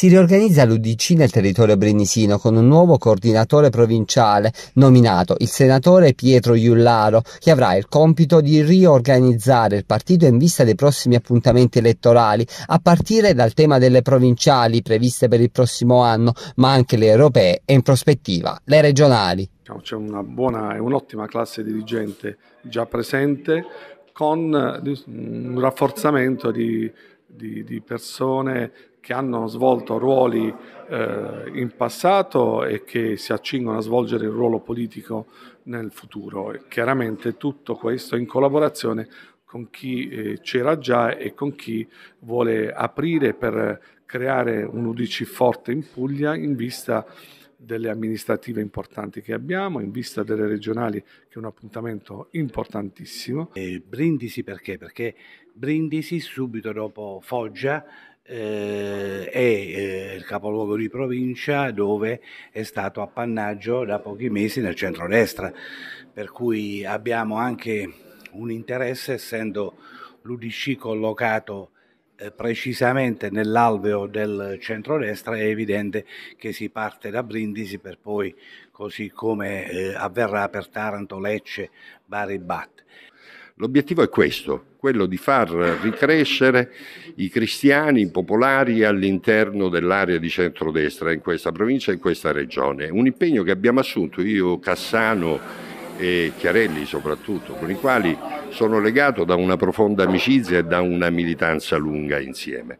Si riorganizza l'Udc nel territorio brennisino con un nuovo coordinatore provinciale nominato il senatore Pietro Iullaro, che avrà il compito di riorganizzare il partito in vista dei prossimi appuntamenti elettorali, a partire dal tema delle provinciali previste per il prossimo anno, ma anche le europee e in prospettiva le regionali. Diciamo, c'è una buona e un'ottima classe dirigente già presente con eh, un rafforzamento di, di, di persone che hanno svolto ruoli eh, in passato e che si accingono a svolgere il ruolo politico nel futuro. E chiaramente tutto questo in collaborazione con chi eh, c'era già e con chi vuole aprire per creare un UDC forte in Puglia in vista delle amministrative importanti che abbiamo, in vista delle regionali che è un appuntamento importantissimo. E Brindisi perché? Perché Brindisi subito dopo Foggia eh, è eh, il capoluogo di provincia dove è stato appannaggio da pochi mesi nel centrodestra, per cui abbiamo anche un interesse, essendo l'UDC collocato eh, precisamente nell'alveo del centrodestra, è evidente che si parte da Brindisi per poi, così come eh, avverrà per Taranto, Lecce, Bari e Batte. L'obiettivo è questo, quello di far ricrescere i cristiani popolari all'interno dell'area di centrodestra in questa provincia e in questa regione. Un impegno che abbiamo assunto io, Cassano e Chiarelli soprattutto, con i quali sono legato da una profonda amicizia e da una militanza lunga insieme.